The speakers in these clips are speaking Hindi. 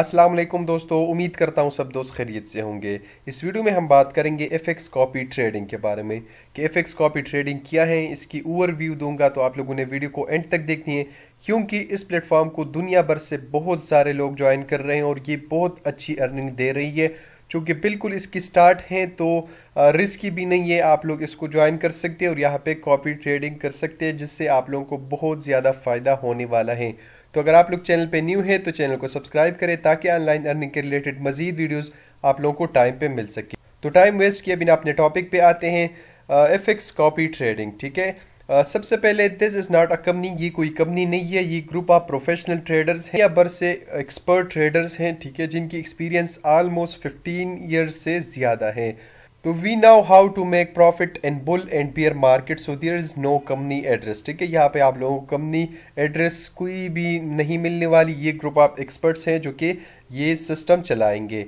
अस्सलाम वालेकुम दोस्तों उम्मीद करता हूँ सब दोस्त खैरियत से होंगे इस वीडियो में हम बात करेंगे एफ एक्स कॉपी ट्रेडिंग के बारे में कि एफ एक्स कॉपी ट्रेडिंग क्या है इसकी ओवरव्यू दूंगा तो आप लोगों ने वीडियो को एंड तक देखनी है क्योंकि इस प्लेटफॉर्म को दुनिया भर से बहुत सारे लोग ज्वाइन कर रहे हैं और ये बहुत अच्छी अर्निंग दे रही है चूँकि बिल्कुल इसकी स्टार्ट है तो रिस्की भी नहीं है आप लोग इसको ज्वाइन कर सकते हैं और यहाँ पे कॉपी ट्रेडिंग कर सकते हैं जिससे आप लोगों को बहुत ज़्यादा फ़ायदा होने वाला है तो अगर आप लोग चैनल पे न्यू हैं तो चैनल को सब्सक्राइब करें ताकि ऑनलाइन अर्निंग के रिलेटेड मजीद वीडियोस आप लोगों को टाइम पे मिल सके तो टाइम वेस्ट किए बिना अपने टॉपिक पे आते हैं एफ एक्स कॉपी ट्रेडिंग ठीक है सबसे पहले this is not a company ये कोई कंपनी नहीं है ये ग्रुप ऑफ प्रोफेशनल ट्रेडर्स हैं या बरसे से एक्सपर्ट ट्रेडर्स हैं ठीक है जिनकी एक्सपीरियंस ऑलमोस्ट 15 इयर्स से ज़्यादा है तो we now how to make profit in bull and bear market so there is no company address ठीक है यहाँ पे आप लोगों को कंपनी एड्रेस कोई भी नहीं मिलने वाली ये ग्रुप ऑफ एक्सपर्ट्स हैं जो कि ये सिस्टम चलाएंगे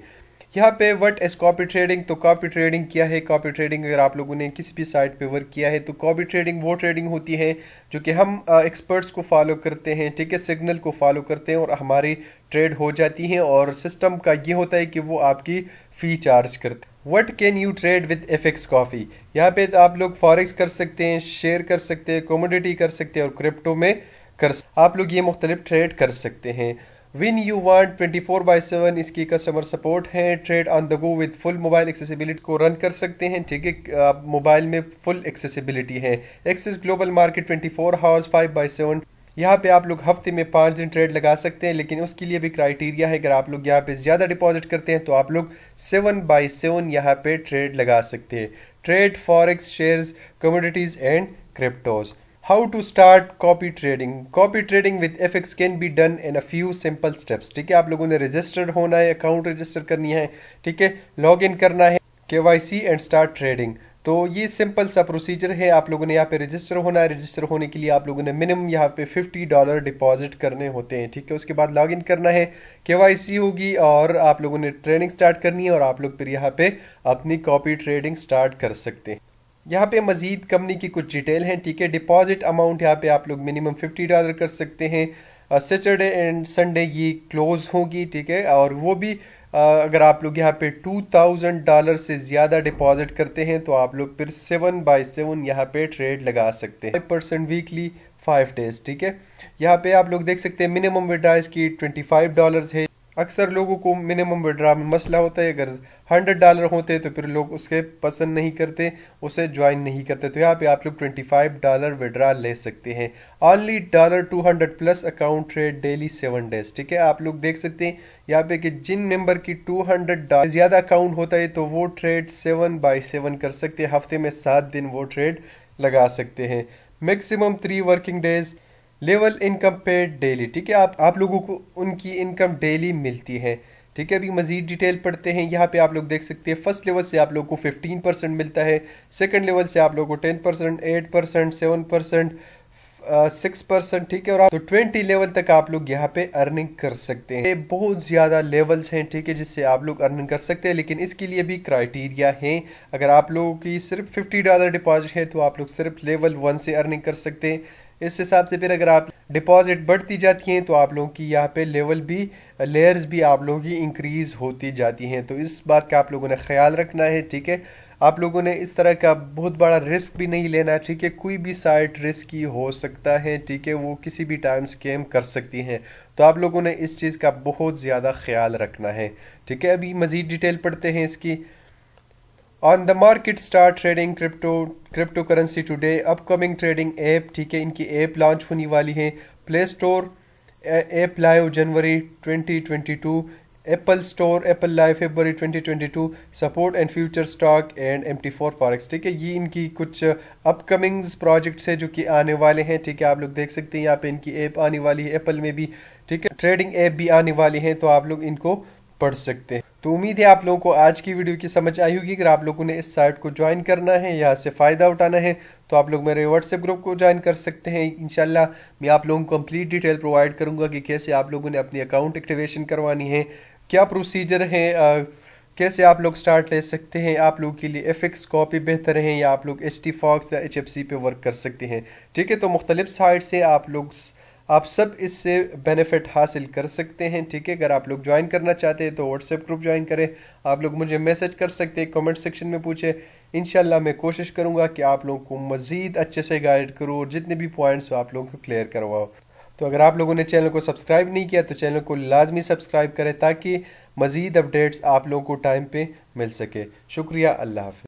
यहाँ पे वट एज कॉपी ट्रेडिंग तो कॉपी ट्रेडिंग क्या है कॉपी ट्रेडिंग अगर आप लोगों ने किसी भी साइट पे वर्क किया है तो कॉपी ट्रेडिंग वो ट्रेडिंग होती है जो कि हम एक्सपर्ट्स uh, को फॉलो करते हैं ठीक है सिग्नल को फॉलो करते हैं और हमारी ट्रेड हो जाती है और सिस्टम का ये होता है कि वो आपकी फ़ी चार्ज करते what can you trade with FX copy यहाँ पे आप लोग फॉरिक्स कर सकते हैं शेयर कर सकते हैं कॉमोडिटी कर सकते हैं और क्रिप्टो में कर आप लोग ये मुख्तलिफ ट्रेड कर सकते हैं when you want 24 four by seven इसकी कस्टमर सपोर्ट है trade on the go with full mobile accessibility को रन कर सकते हैं ठीक है आप मोबाइल में फुल एक्सेसिबिलिटी है access global market 24 four hours five by seven यहाँ पे आप लोग हफ्ते में पाँच दिन ट्रेड लगा सकते हैं लेकिन उसके लिए भी क्राइटेरिया है अगर आप लोग यहाँ पे ज़्यादा डिपॉजिट करते हैं तो आप लोग सेवन बाई सेवन यहाँ पे ट्रेड लगा सकते हैं trade forex shares commodities and cryptos How to start copy trading? Copy trading with FX can be done in a few simple steps. ठीक है आप लोगों ने रजिस्टर्ड होना है अकाउंट रजिस्टर करनी है ठीक है लॉग इन करना है K Y C and start trading तो ये सिंपल सा प्रोसीजर है आप लोगों ने यहाँ पे रजिस्टर होना है रजिस्टर होने के लिए आप लोगों ने मिनिमम यहाँ पे 50 डॉलर डिपॉजिट करने होते हैं ठीक है उसके बाद लॉगिन करना है केवाईसी होगी और आप लोगों ने ट्रेडिंग स्टार्ट करनी है और आप लोग फिर यहाँ पे अपनी कॉपी ट्रेडिंग स्टार्ट कर सकते हैं यहाँ पे मजीद कंपनी की कुछ डिटेल हैं ठीक है डिपॉजिट अमाउंट यहाँ पे आप लोग मिनिमम फिफ्टी डॉलर कर सकते हैं सैटरडे एंड संडे ये क्लोज होगी ठीक है और वो भी आ, अगर आप लोग यहाँ पे टू थाउजेंड डॉलर से ज़्यादा डिपॉजिट करते हैं तो आप लोग फिर सेवन बाय सेवन यहाँ पे ट्रेड लगा सकते हैं five percent weekly five days ठीक है यहाँ पे आप लोग देख सकते हैं मिनिमम विड्राइज की ट्वेंटी फाइव डॉलर है अक्सर लोगों को मिनिमम विड्रा में मसला होता है अगर हंड्रेड डॉलर होते तो फिर लोग उसके पसंद नहीं करते उसे ज्वाइन नहीं करते तो यहाँ पे आप लोग ट्वेंटी फाइव डॉलर विड्रा ले सकते हैं only dollar two hundred plus account trade daily seven days ठीक है आप लोग देख सकते हैं यहाँ पे कि जिन मेंबर की टू हंड्रेड ज्यादा अकाउंट होता है तो वो ट्रेड सेवन बाई सेवन कर सकते हैं हफ्ते में सात दिन वो ट्रेड लगा सकते हैं maximum three working days level income पे डेली ठीक है आप आप लोगों को उनकी इनकम डेली मिलती है ठीक है अभी मजीद डिटेल पढ़ते हैं यहाँ पे आप लोग देख सकते हैं फर्स्ट लेवल से आप लोग को 15 परसेंट मिलता है सेकंड लेवल से आप लोग को 10 percent eight percent seven percent six percent ठीक है और आप तो ट्वेंटी लेवल तक आप लोग यहाँ पे अर्निंग कर सकते हैं बहुत ज़्यादा लेवल्स हैं ठीक है जिससे आप लोग अर्निंग कर सकते हैं लेकिन इसके लिए भी क्राइटेरिया हैं अगर आप लोगों की सिर्फ फिफ्टी डॉलर डिपॉजिट है तो आप लोग सिर्फ लेवल वन से अर्निंग कर सकते हैं इस हिसाब से फिर अगर आप डिपॉजिट बढ़ती जाती हैं तो आप लोगों की यहाँ पे लेवल भी लेयर्स भी आप लोगों की इंक्रीज होती जाती हैं तो इस बात का आप लोगों ने ख्याल रखना है ठीक है आप लोगों ने इस तरह का बहुत बड़ा रिस्क भी नहीं लेना ठीक है कोई भी साइट रिस्क की हो सकता है ठीक है वो किसी भी टाइम स्कैम कर सकती हैं तो आप लोगों ने इस चीज़ का बहुत ज़्यादा ख्याल रखना है ठीक है अभी मज़ीद डिटेल पढ़ते हैं इसकी on the market star trading crypto crypto currency today upcoming trading app ठीक है इनकी ऐप लॉन्च होने वाली है play store app live January 2022 Apple store Apple live Feb 2022 support and future stock and M T four forex ठीक है ये इनकी कुछ अपकमिंग्स प्रोजेक्ट्स है जो कि आने वाले हैं ठीक है आप लोग देख सकते हैं यहाँ पे इनकी ऐप आने वाली है एप्पल में भी ठीक है ट्रेडिंग ऐप भी आने वाली है तो आप लोग इनको पढ़ सकते हैं तो उम्मीद है आप लोगों को आज की वीडियो की समझ आई होगी अगर आप लोगों ने इस साइट को ज्वाइन करना है यहाँ से फ़ायदा उठाना है तो आप लोग मेरे व्हाट्सएप ग्रुप को ज्वाइन कर सकते हैं इनशाला मैं आप लोगों को कंप्लीट डिटेल प्रोवाइड करूँगा कि कैसे आप लोगों ने अपनी अकाउंट एक्टिवेशन करवानी है क्या प्रोसीजर है आ, कैसे आप लोग स्टार्ट ले सकते हैं आप लोगों के लिए एफ कॉपी बेहतर है या आप लोग एच टी फॉक्स या एच एफ सी पे वर्क कर सकते हैं ठीक है तो मुख्तलिफ साइट से आप लोग आप सब इससे बेनिफिट हासिल कर सकते हैं ठीक है अगर आप लोग ज्वाइन करना चाहते हैं तो व्हाट्सएप ग्रुप ज्वाइन करें आप लोग मुझे मैसेज कर सकते हैं कमेंट सेक्शन में पूछें इनशाला मैं कोशिश करूंगा कि आप लोगों को मज़ीद अच्छे से गाइड करूँ और जितने भी पॉइंट्स आप लोगों को क्लियर करवाओ तो अगर आप लोगों ने चैनल को सब्सक्राइब नहीं किया तो चैनल को लाजमी सब्सक्राइब करें ताकि मज़ीद अपडेट्स आप लोगों को टाइम पर मिल सके शुक्रिया अल्लाह हाफि